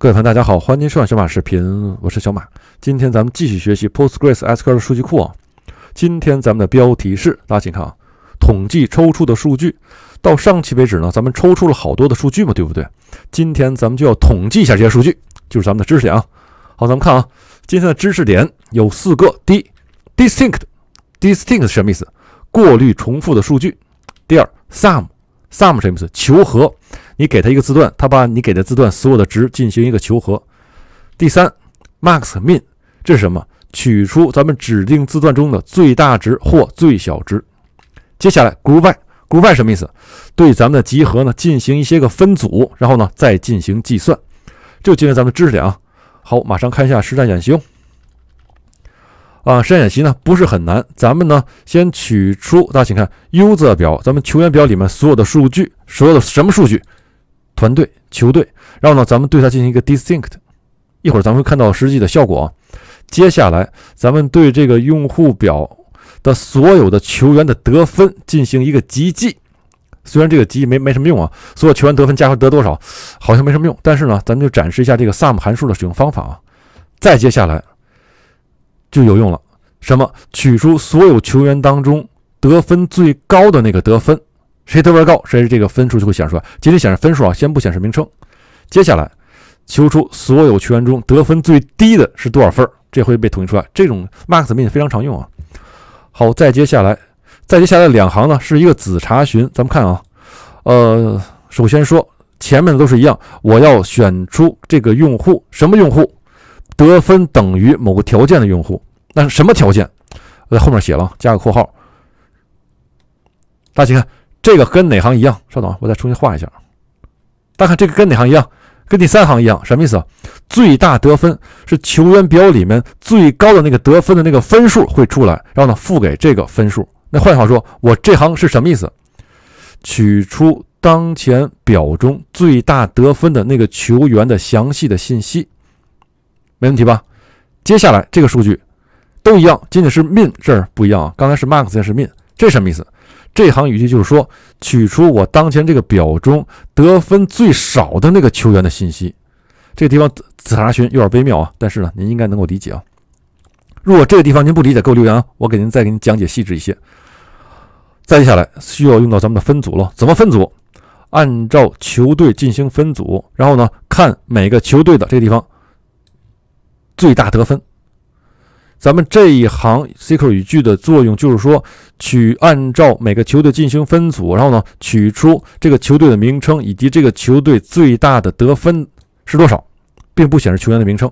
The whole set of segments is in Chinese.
各位朋友，大家好，欢迎收看小马视频，我是小马。今天咱们继续学习 PostgreSQL 的数据库啊。今天咱们的标题是，大家请看啊，统计抽出的数据。到上期为止呢，咱们抽出了好多的数据嘛，对不对？今天咱们就要统计一下这些数据，就是咱们的知识点啊。好，咱们看啊，今天的知识点有四个。第一，distinct，distinct 什么意思？过滤重复的数据。第二，sum，sum 什么意思？求和。你给他一个字段，他把你给的字段所有的值进行一个求和。第三，max min，这是什么？取出咱们指定字段中的最大值或最小值。接下来，group by group by 什么意思？对咱们的集合呢进行一些个分组，然后呢再进行计算。就今天咱们知识点啊，好，马上看一下实战演习。啊，实战演习呢不是很难，咱们呢先取出，大家请看 U r 表，咱们球员表里面所有的数据，所有的什么数据？团队、球队，然后呢，咱们对它进行一个 distinct，一会儿咱们会看到实际的效果啊。接下来，咱们对这个用户表的所有的球员的得分进行一个集记。虽然这个集没没什么用啊，所有球员得分加和得多少，好像没什么用。但是呢，咱们就展示一下这个 sum 函数的使用方法啊。再接下来，就有用了。什么？取出所有球员当中得分最高的那个得分。谁得分高，谁这个分数就会显示出来。今天显示分数啊，先不显示名称。接下来求出所有球员中得分最低的是多少分，这会被统计出来。这种 MAX 命令非常常用啊。好，再接下来，再接下来两行呢，是一个子查询。咱们看啊，呃，首先说前面的都是一样，我要选出这个用户，什么用户？得分等于某个条件的用户。那什么条件？我在后面写了，加个括号。大家看。这个跟哪行一样？稍等，我再重新画一下。大家看，这个跟哪行一样？跟第三行一样。什么意思？最大得分是球员表里面最高的那个得分的那个分数会出来，然后呢，付给这个分数。那换句话说，我这行是什么意思？取出当前表中最大得分的那个球员的详细的信息，没问题吧？接下来这个数据都一样，仅仅是 min 这儿不一样啊。刚才是 max，现在是 min，这什么意思？这行语句就是说，取出我当前这个表中得分最少的那个球员的信息。这个地方查询有点微妙啊，但是呢，您应该能够理解啊。如果这个地方您不理解，给我留言啊，我给您再给您讲解细致一些。再接下来需要用到咱们的分组了，怎么分组？按照球队进行分组，然后呢，看每个球队的这个地方最大得分。咱们这一行 SQL 语句的作用就是说，取按照每个球队进行分组，然后呢，取出这个球队的名称以及这个球队最大的得分是多少，并不显示球员的名称。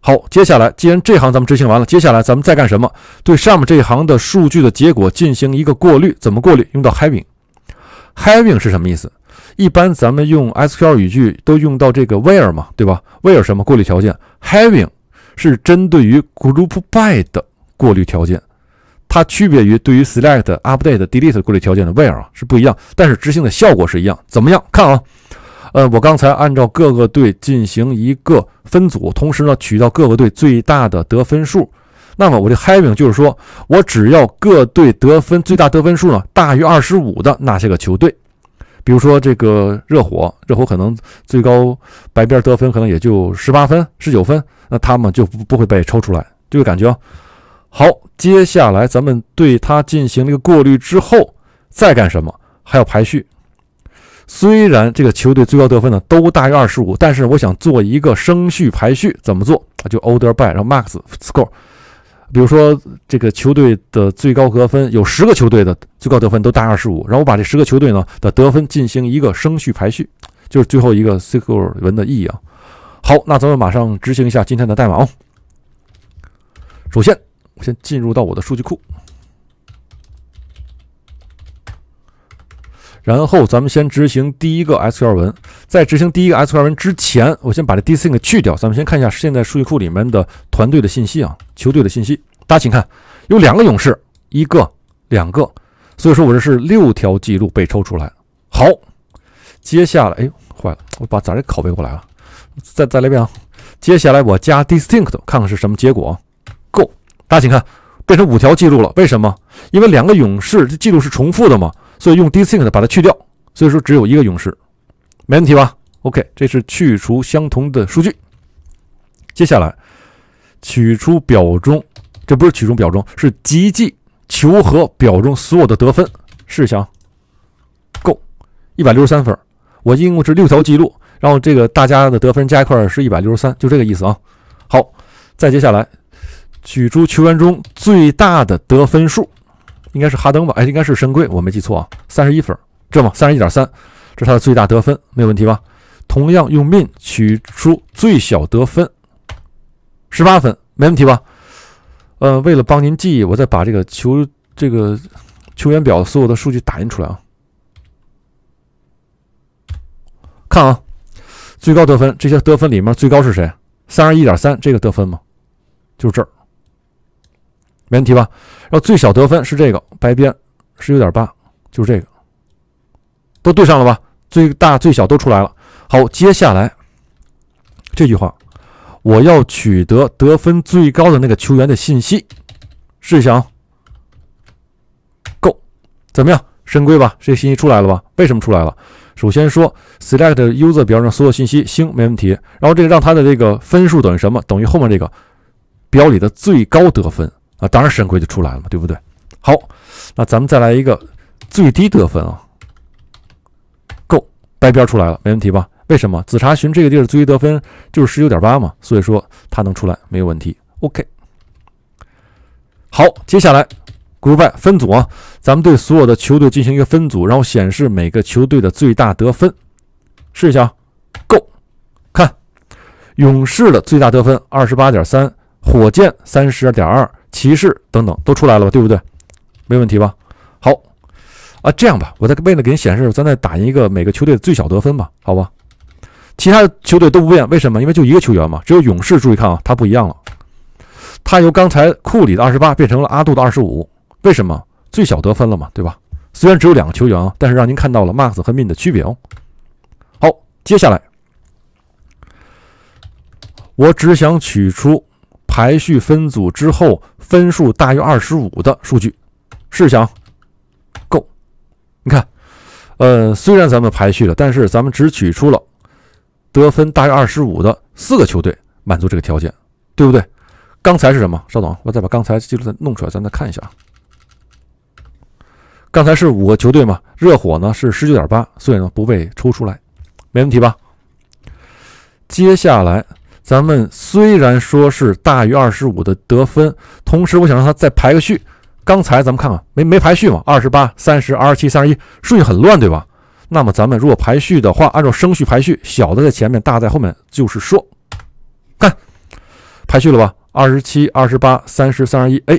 好，接下来既然这行咱们执行完了，接下来咱们再干什么？对上面这一行的数据的结果进行一个过滤，怎么过滤？用到 having，having 是什么意思？一般咱们用 SQL 语句都用到这个 where 嘛，对吧？where 什么过滤条件？having。是针对于 group by 的过滤条件，它区别于对于 select update delete 过滤条件的 where 啊是不一样，但是执行的效果是一样。怎么样？看啊，呃，我刚才按照各个队进行一个分组，同时呢取到各个队最大的得分数。那么我这 having 就是说我只要各队得分最大得分数呢大于二十五的那些个球队。比如说这个热火，热火可能最高白边得分可能也就十八分、十九分，那他们就不会被抽出来，这个感觉好，接下来咱们对它进行了一个过滤之后，再干什么？还要排序。虽然这个球队最高得分呢都大于二十五，但是我想做一个升序排序，怎么做？就 order by 然后 max score。比如说，这个球队的最高得分有十个球队的最高得分都大于二十五。然后我把这十个球队呢的得分进行一个升序排序，就是最后一个 SQL 文的意义啊。好，那咱们马上执行一下今天的代码啊。首先，我先进入到我的数据库，然后咱们先执行第一个 SQL 文。在执行第一个 SQL 文之前，我先把这 DISTINCT 去掉。咱们先看一下现在数据库里面的团队的信息啊，球队的信息。大家请看，有两个勇士，一个两个，所以说我这是六条记录被抽出来。好，接下来，哎，坏了，我把咋这拷贝过来了，再再来一遍。啊！接下来我加 distinct，看看是什么结果。Go，大家请看，变成五条记录了。为什么？因为两个勇士这记录是重复的嘛，所以用 distinct 把它去掉，所以说只有一个勇士，没问题吧？OK，这是去除相同的数据。接下来取出表中。这不是取中表中是累计求和表中所有的得分，试想够一百六十三分。我一共是六条记录，然后这个大家的得分加一块儿是一百六十三，就这个意思啊。好，再接下来取出球员中最大的得分数，应该是哈登吧？哎，应该是神龟，我没记错啊，三十一分，这么三十一点三，这是他的最大得分，没有问题吧？同样用 min 取出最小得分，十八分，没问题吧？呃，为了帮您记忆，我再把这个球这个球员表所有的数据打印出来啊。看啊，最高得分这些得分里面最高是谁？三十一点三，这个得分吗？就是这儿，没问题吧？然后最小得分是这个白边，十九点八，就是这个，都对上了吧？最大、最小都出来了。好，接下来这句话。我要取得得分最高的那个球员的信息，试一下啊。Go，怎么样？深规吧，这个信息出来了吧？为什么出来了？首先说，select user 表上所有信息，星没问题。然后这个让他的这个分数等于什么？等于后面这个表里的最高得分啊。当然，神龟就出来了嘛，对不对？好，那咱们再来一个最低得分啊。Go，白边出来了，没问题吧？为什么子查询这个地儿最低得分就是十九点八嘛？所以说它能出来没有问题。OK，好，接下来 goodbye 分组啊，咱们对所有的球队进行一个分组，然后显示每个球队的最大得分。试一下啊，Go，看勇士的最大得分二十八点三，火箭三十点二，骑士等等都出来了吧？对不对？没问题吧？好啊，这样吧，我再为了给你显示，咱再打印一个每个球队的最小得分吧，好吧？其他球队都不变，为什么？因为就一个球员嘛。只有勇士，注意看啊，他不一样了。他由刚才库里的二十八变成了阿杜的二十五。为什么？最小得分了嘛，对吧？虽然只有两个球员啊，但是让您看到了 max 和 min 的区别哦。好，接下来我只想取出排序分组之后分数大于二十五的数据。试想，Go，你看，呃，虽然咱们排序了，但是咱们只取出了。得分大于二十五的四个球队满足这个条件，对不对？刚才是什么？稍等，我再把刚才记录的弄出来，咱再看一下啊。刚才是五个球队嘛，热火呢是十九点八，所以呢不被抽出来，没问题吧？接下来咱们虽然说是大于二十五的得分，同时我想让他再排个序。刚才咱们看看，没没排序嘛？二十八、三十、二十七、三十一，顺序很乱，对吧？那么咱们如果排序的话，按照升序排序，小的在前面，大在后面。就是说，看排序了吧，二十七、二十八、三十三、十一。哎，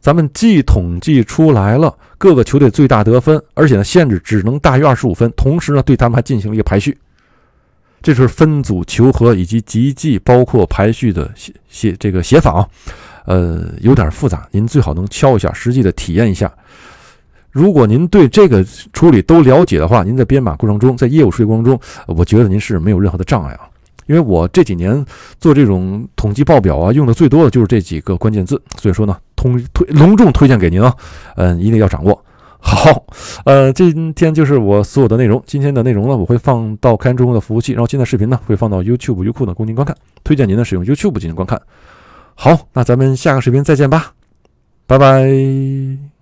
咱们既统计出来了各个球队最大得分，而且呢限制只能大于二十五分，同时呢对他们还进行了一个排序。这是分组求和以及集计包括排序的写写这个写法啊，呃，有点复杂，您最好能敲一下，实际的体验一下。如果您对这个处理都了解的话，您在编码过程中，在业务处理过程中，我觉得您是没有任何的障碍啊。因为我这几年做这种统计报表啊，用的最多的就是这几个关键字，所以说呢，通推隆重推荐给您啊，嗯，一定要掌握好。呃，今天就是我所有的内容，今天的内容呢，我会放到开源中国的服务器，然后今天的视频呢，会放到 YouTube、优酷呢供您观看，推荐您呢使用 YouTube 进行观看。好，那咱们下个视频再见吧，拜拜。